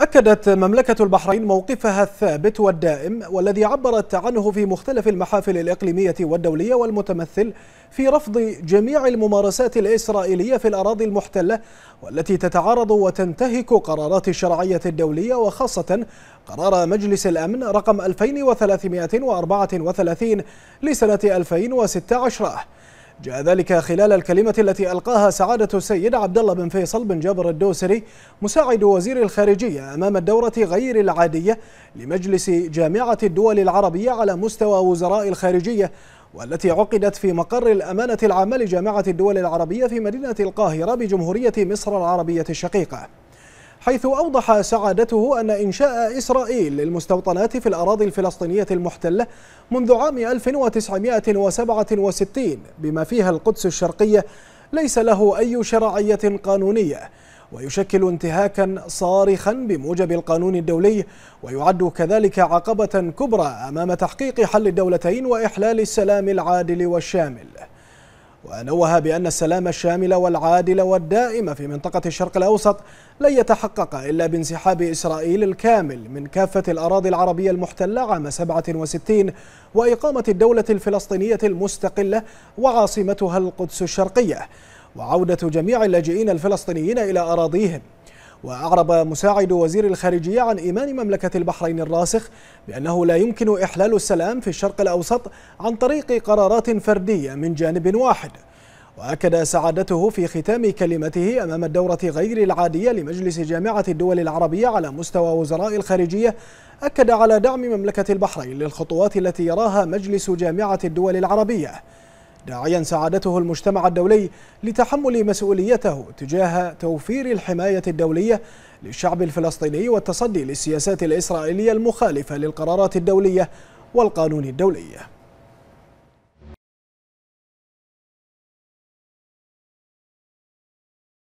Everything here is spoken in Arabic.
أكدت مملكة البحرين موقفها الثابت والدائم والذي عبرت عنه في مختلف المحافل الإقليمية والدولية والمتمثل في رفض جميع الممارسات الإسرائيلية في الأراضي المحتلة والتي تتعارض وتنتهك قرارات الشرعية الدولية وخاصة قرار مجلس الأمن رقم 2334 لسنة 2016 جاء ذلك خلال الكلمة التي ألقاها سعادة السيد عبد الله بن فيصل بن جابر الدوسري مساعد وزير الخارجية أمام الدورة غير العادية لمجلس جامعة الدول العربية على مستوى وزراء الخارجية والتي عقدت في مقر الأمانة العامة لجامعة الدول العربية في مدينة القاهرة بجمهورية مصر العربية الشقيقة حيث أوضح سعادته أن إنشاء إسرائيل للمستوطنات في الأراضي الفلسطينية المحتلة منذ عام 1967 بما فيها القدس الشرقية ليس له أي شرعية قانونية ويشكل انتهاكا صارخا بموجب القانون الدولي ويعد كذلك عقبة كبرى أمام تحقيق حل الدولتين وإحلال السلام العادل والشامل ونوه بأن السلام الشامل والعادل والدائم في منطقة الشرق الأوسط لن يتحقق إلا بانسحاب إسرائيل الكامل من كافة الأراضي العربية المحتلة عام 67 وإقامة الدولة الفلسطينية المستقلة وعاصمتها القدس الشرقية وعودة جميع اللاجئين الفلسطينيين إلى أراضيهم وأعرب مساعد وزير الخارجية عن إيمان مملكة البحرين الراسخ بأنه لا يمكن إحلال السلام في الشرق الأوسط عن طريق قرارات فردية من جانب واحد وأكد سعادته في ختام كلمته أمام الدورة غير العادية لمجلس جامعة الدول العربية على مستوى وزراء الخارجية أكد على دعم مملكة البحرين للخطوات التي يراها مجلس جامعة الدول العربية داعيا سعادته المجتمع الدولي لتحمل مسؤوليته تجاه توفير الحماية الدولية للشعب الفلسطيني والتصدي للسياسات الإسرائيلية المخالفة للقرارات الدولية والقانون الدولي